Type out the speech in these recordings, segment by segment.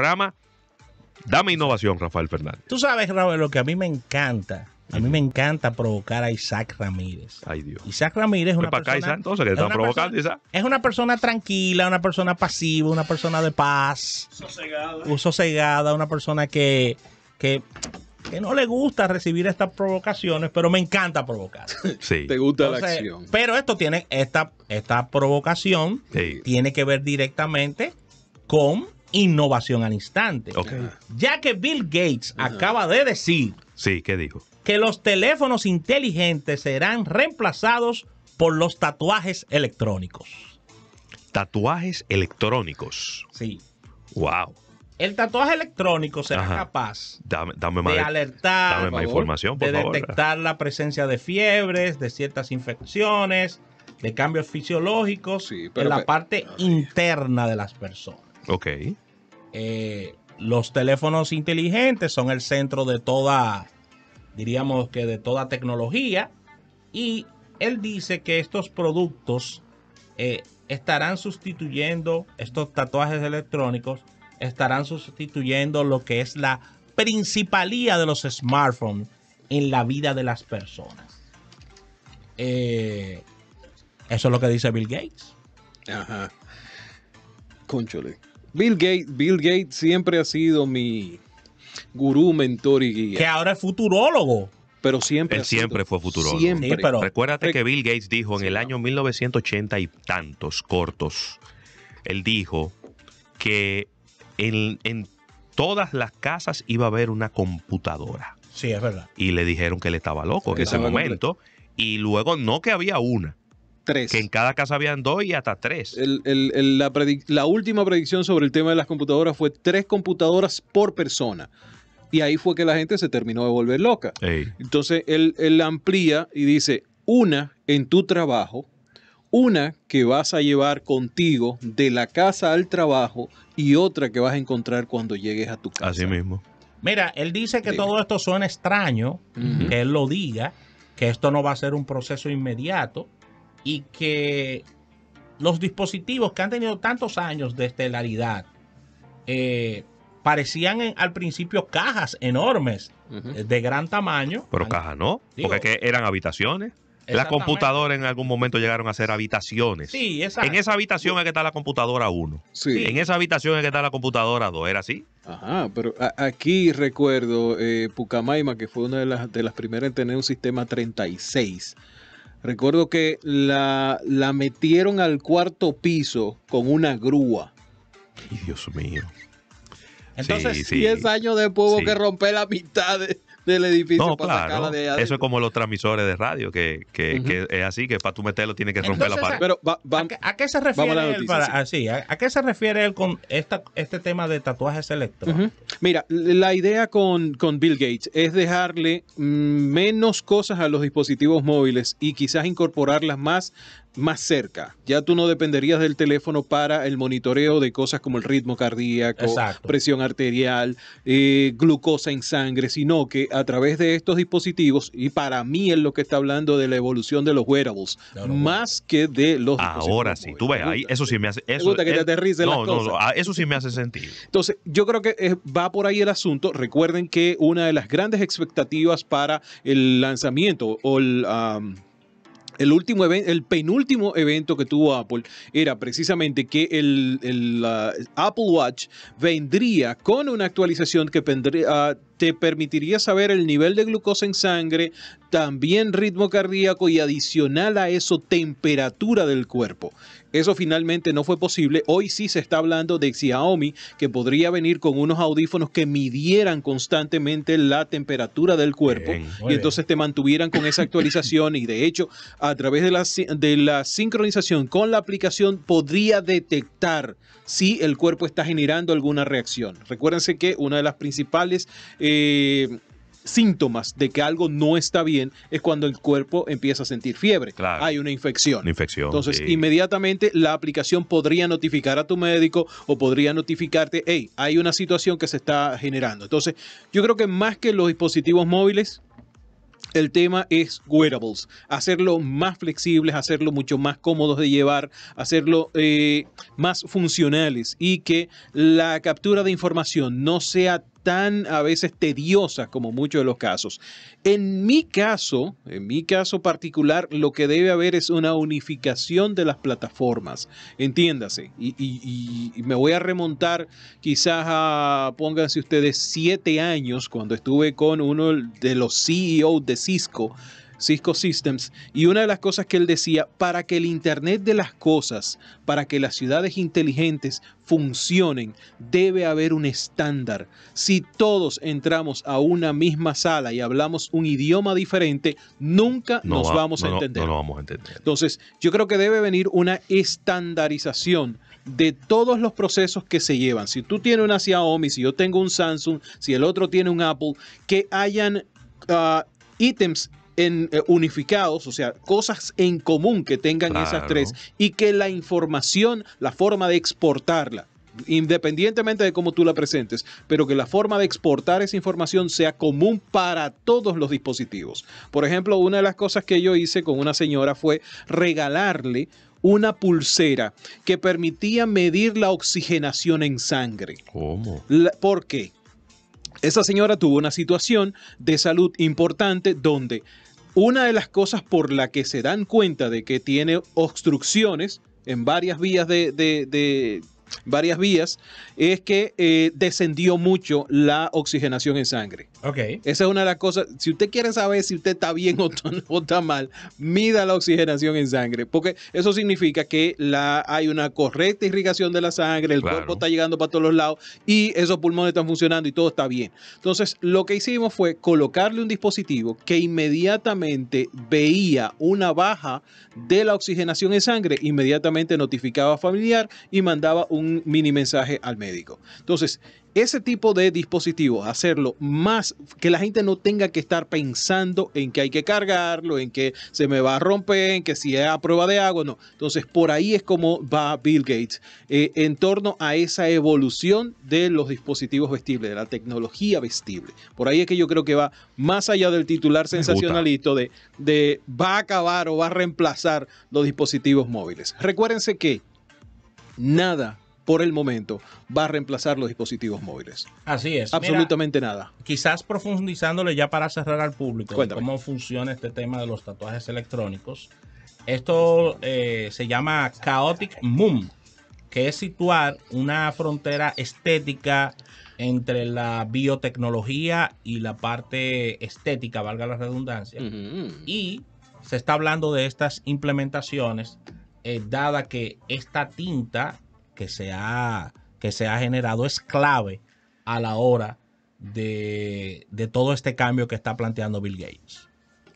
programa. Dame innovación, Rafael Fernández. Tú sabes, Raúl, lo que a mí me encanta. A mí me encanta provocar a Isaac Ramírez. Ay, Dios. Isaac Ramírez es pues una persona. entonces, tranquila, una persona pasiva, una persona de paz. Sosegada. Sosegada, una persona que, no le gusta recibir estas provocaciones, pero me encanta provocar. Sí. Te gusta la acción. Pero esto tiene, esta, esta provocación tiene que ver directamente con innovación al instante. Ya que Bill Gates acaba de decir sí, ¿qué dijo? que los teléfonos inteligentes serán reemplazados por los tatuajes electrónicos. Tatuajes electrónicos. Sí. Wow. El tatuaje electrónico será capaz de alertar, información, de detectar la presencia de fiebres, de ciertas infecciones, de cambios fisiológicos en la parte interna de las personas. Ok. Eh, los teléfonos inteligentes son el centro de toda, diríamos que de toda tecnología. Y él dice que estos productos eh, estarán sustituyendo, estos tatuajes electrónicos, estarán sustituyendo lo que es la principalía de los smartphones en la vida de las personas. Eh, eso es lo que dice Bill Gates. Ajá. Bill Gates, Bill Gates siempre ha sido mi gurú, mentor y guía. Que ahora es futurólogo. Pero siempre. Él siempre fue futurólogo. Siempre. Recuérdate eh, que Bill Gates dijo en el año 1980 y tantos cortos, él dijo que en, todas las casas iba a haber una computadora. Sí, es verdad. Y le dijeron que él estaba loco en ese momento. Y luego no que había una, que en cada casa habían dos y hasta tres. la, última predicción sobre el tema de las computadoras fue tres computadoras por persona y ahí fue que la gente se terminó de volver loca. Entonces él, amplía y dice, una en tu trabajo, una que vas a llevar contigo de la casa al trabajo y otra que vas a encontrar cuando llegues a tu casa. Así mismo. Mira, él dice que todo esto suena extraño, que él lo diga, que esto no va a ser un proceso inmediato, y que los dispositivos que han tenido tantos años de estelaridad eh, parecían al principio cajas enormes eh, de gran tamaño. Pero cajas no, porque eran habitaciones. Las computadoras en algún momento llegaron a ser habitaciones. Sí, exacto. En esa habitación es que está la computadora 1. Sí. En esa habitación es que está la computadora 2. ¿Era así? Ajá, pero aquí recuerdo eh, Pucamaima, que fue una de las, de las primeras en tener un sistema 36 Recuerdo que la, metieron al cuarto piso con una grúa. Dios mío. Entonces, 10 años después hubo que romper la mitad de, del edificio no, claro, Eso es como los transmisores de radio, que, es así, que para tú meterlo tienes que romper la pared. Pero ¿a, qué, se refiere así, ah, ¿a, qué se refiere él con este tema de tatuajes selectos? Mira, la idea con, con Bill Gates es dejarle mm, menos cosas a los dispositivos móviles y quizás incorporarlas más más cerca. Ya tú no dependerías del teléfono para el monitoreo de cosas como el ritmo cardíaco, presión arterial, eh, glucosa en sangre, sino que a través de estos dispositivos, y para mí es lo que está hablando de la evolución de los wearables, más que de los... Ahora sí, tú ves, ahí, eso sí me hace... Eso, que te no, ah, eso sí me hace sentido. Entonces, yo creo que eh, va por ahí el asunto. Recuerden que una de las grandes expectativas para el lanzamiento o el... El, último el penúltimo evento que tuvo Apple era precisamente que el, el Apple Watch vendría con una actualización que vendría, te permitiría saber el nivel de glucosa en sangre, también ritmo cardíaco y adicional a eso temperatura del cuerpo. Eso finalmente no fue posible. Hoy sí se está hablando de Xiaomi que podría venir con unos audífonos que midieran constantemente la temperatura del cuerpo y entonces te mantuvieran con esa actualización y de hecho a través de la, de la sincronización con la aplicación podría detectar si el cuerpo está generando alguna reacción. Recuérdense que una de las principales eh, eh, síntomas de que algo no está bien es cuando el cuerpo empieza a sentir fiebre. Hay una infección. Entonces, inmediatamente la aplicación podría notificar a tu médico o podría notificarte, hey, hay una situación que se está generando. Entonces, yo creo que más que los dispositivos móviles, el tema es wearables, hacerlo más flexibles, hacerlo mucho más cómodos de llevar, hacerlo eh, más funcionales y que la captura de información no sea tan a veces tediosas como muchos de los casos. En mi caso, en mi caso particular, lo que debe haber es una unificación de las plataformas, entiéndase. Y, me voy a remontar quizás a, pónganse ustedes, siete años cuando estuve con uno de los CEOs de Cisco Cisco Systems, y una de las cosas que él decía, para que el Internet de las Cosas, para que las ciudades inteligentes funcionen, debe haber un estándar. Si todos entramos a una misma sala y hablamos un idioma diferente, nunca nos vamos, a entender. vamos a entender. Entonces, yo creo que debe venir una estandarización de todos los procesos que se llevan. Si tú tienes una Xiaomi, si yo tengo un Samsung, si el otro tiene un Apple, que hayan ah, ítems eh, unificados, o sea, cosas en común que tengan esas tres y que la información, la forma de exportarla, independientemente de cómo tú la presentes, pero que la forma de exportar esa información sea común para todos los dispositivos. Por ejemplo, una de las cosas que yo hice con una señora fue regalarle una pulsera que permitía medir la oxigenación en sangre. ¿Cómo? Porque Esa señora tuvo una situación de salud importante donde una de las cosas por la que se dan cuenta de que tiene obstrucciones en varias vías de, de varias vías, es que eh, descendió mucho la oxigenación en sangre. Ok. Esa es una de las cosas. Si usted quiere saber si usted está bien o, está mal, mida la oxigenación en sangre, porque eso significa que la, hay una correcta irrigación de la sangre, el cuerpo está llegando para todos los lados y esos pulmones están funcionando y todo está bien. Entonces, lo que hicimos fue colocarle un dispositivo que inmediatamente veía una baja de la oxigenación en sangre, inmediatamente notificaba a familiar y mandaba un un mini mensaje al médico. Entonces, ese tipo de dispositivo, hacerlo más, que la gente no tenga que estar pensando en que hay que cargarlo, en que se me va a romper, en que si es a prueba de agua, no. Entonces, por ahí es como va Bill Gates eh, en torno a esa evolución de los dispositivos vestibles, de la tecnología vestible. Por ahí es que yo creo que va más allá del titular sensacionalito de, de va a acabar o va a reemplazar los dispositivos móviles. Recuérdense que nada por el momento, va a reemplazar los dispositivos móviles. Así es. Absolutamente nada. Quizás profundizándole ya para cerrar al público cómo funciona este tema de los tatuajes electrónicos. Esto eh, se llama Chaotic Moon, que es situar una frontera estética entre la biotecnología y la parte estética, valga la redundancia. Y se está hablando de estas implementaciones, eh, dada que esta tinta que se ha, que se ha generado es clave a la hora de, todo este cambio que está planteando Bill Gates.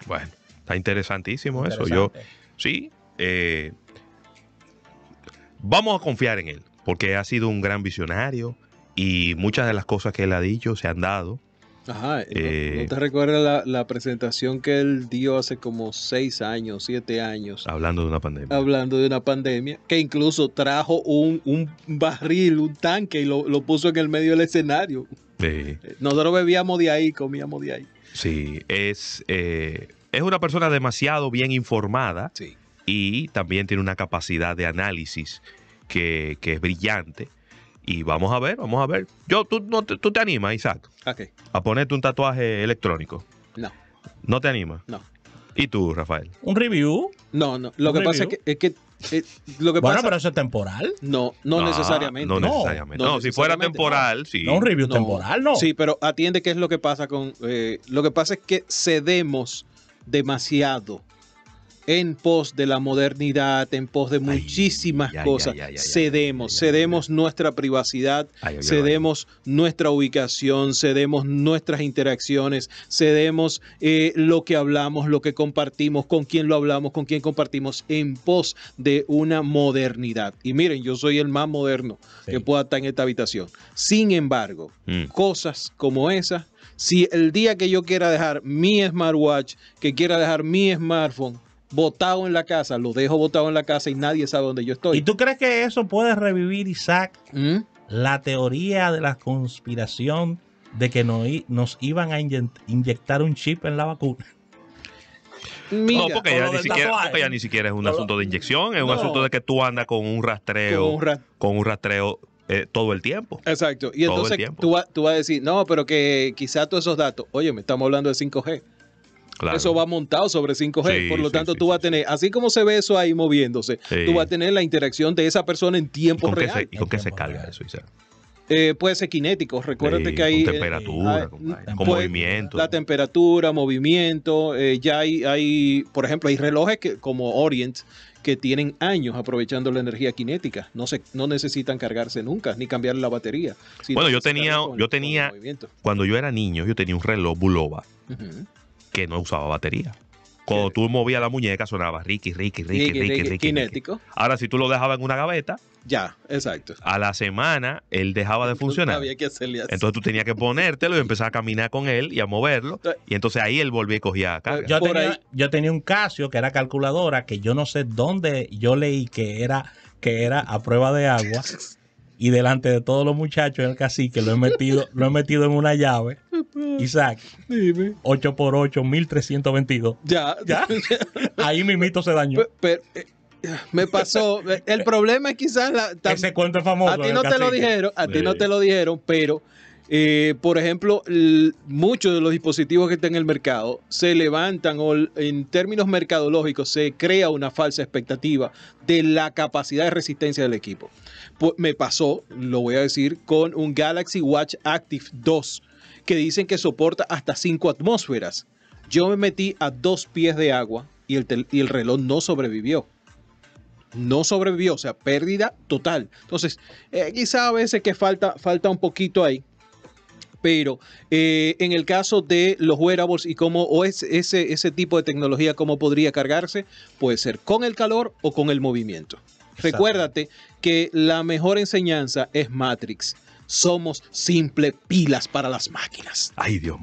Bueno, está interesantísimo eso. Yo, sí, eh, vamos a confiar en él, porque ha sido un gran visionario y muchas de las cosas que él ha dicho se han dado. Ajá, eh, ¿no eh, te recuerdas la, presentación que él dio hace como seis años, siete años? Hablando de una pandemia. Hablando de una pandemia, que incluso trajo un, barril, un tanque y lo, puso en el medio del escenario. Eh, nosotros bebíamos de ahí, comíamos de ahí. Sí, es, es una persona demasiado bien informada y también tiene una capacidad de análisis que es brillante y vamos a ver, vamos a ver. Yo, tú, no, te animas, Isaac, okay. a ponerte un tatuaje electrónico. No. ¿No te animas? No. ¿Y tú, Rafael? ¿Un review? No, no. Lo que pasa es que, es que lo que bueno, pero eso es temporal. No, no, ah, necesariamente. No, necesariamente. No, si fuera temporal, sí. No, un review temporal, no. Sí, pero atiende qué es lo que pasa con. Eh, lo que pasa es que cedemos demasiado en pos de la modernidad, en pos de muchísimas cosas. cedemos, cedemos nuestra privacidad, cedemos nuestra ubicación, cedemos nuestras interacciones, cedemos eh, lo que hablamos, lo que compartimos, con quién lo hablamos, con quién compartimos, en pos de una modernidad. Y miren, yo soy el más moderno que pueda estar en esta habitación. Sin embargo, mm. cosas como esas, si el día que yo quiera dejar mi smartwatch, que quiera dejar mi smartphone, botado en la casa, lo dejo botado en la casa y nadie sabe dónde yo estoy. ¿Y tú crees que eso puede revivir, Isaac, ¿Mm? la teoría de la conspiración de que nos, nos iban a inyectar un chip en la vacuna? no, porque ya, ni siquiera, es un asunto de inyección, es un asunto de que tú andas con un rastreo, con un, rastreo eh, todo el tiempo. Exacto. Y entonces tú, tú vas a decir, no, pero que quizá todos esos datos, oye, me estamos hablando de 5G. Eso va montado sobre 5G. por lo tanto, tú vas a tener, así como se ve eso ahí moviéndose, tú vas a tener la interacción de esa persona en tiempo real. ¿Y con qué se carga eso, eh, puede ser kinético, recuérdate que hay... Con eh, temperatura, ah, con, mm, movimiento. La temperatura, movimiento, eh, ya hay, hay, por ejemplo, hay relojes como Orient que tienen años aprovechando la energía cinética, no, se, no necesitan cargarse nunca, ni cambiar la batería. bueno, yo tenía, yo tenía, cuando yo era niño, yo tenía un reloj Bulova que no usaba batería. Cuando tú movías la muñeca sonaba Ricky, Ricky, Ricky, Ricky, Ricky. Ahora, si tú lo dejabas en una gaveta. Ya, exacto. A la semana él dejaba de funcionar. Entonces tú tenías que ponértelo y empezar a caminar con él y a moverlo. Y entonces ahí él volvía y cogía eh, acá Yo tenía, yo tenía un Casio que era calculadora que yo no sé dónde yo leí que era, que era a prueba de agua. y delante de todos los muchachos en el cacique lo he metido, lo he metido en una llave Mm. Isaac. 8x8, 1322. Ya. Ahí mimito se dañó. Eh, me pasó. El problema es quizás la. Tam, famoso. A ti eh, no te lo dijeron, a ti no te lo dijeron, pero. Eh, por ejemplo, muchos de los dispositivos que están en el mercado se levantan o en términos mercadológicos se crea una falsa expectativa de la capacidad de resistencia del equipo. me pasó, lo voy a decir, con un Galaxy Watch Active 2 que dicen que soporta hasta 5 atmósferas. Yo me metí a dos pies de agua y el, y el reloj no sobrevivió no sobrevivió, o sea, pérdida total. Entonces, eh, quizá a veces que falta, falta un poquito ahí. Pero eh, en el caso de los wearables y cómo, o es, ese, ese tipo de tecnología, cómo podría cargarse, puede ser con el calor o con el movimiento. Recuérdate que la mejor enseñanza es Matrix. Somos simple pilas para las máquinas. Ay, Dios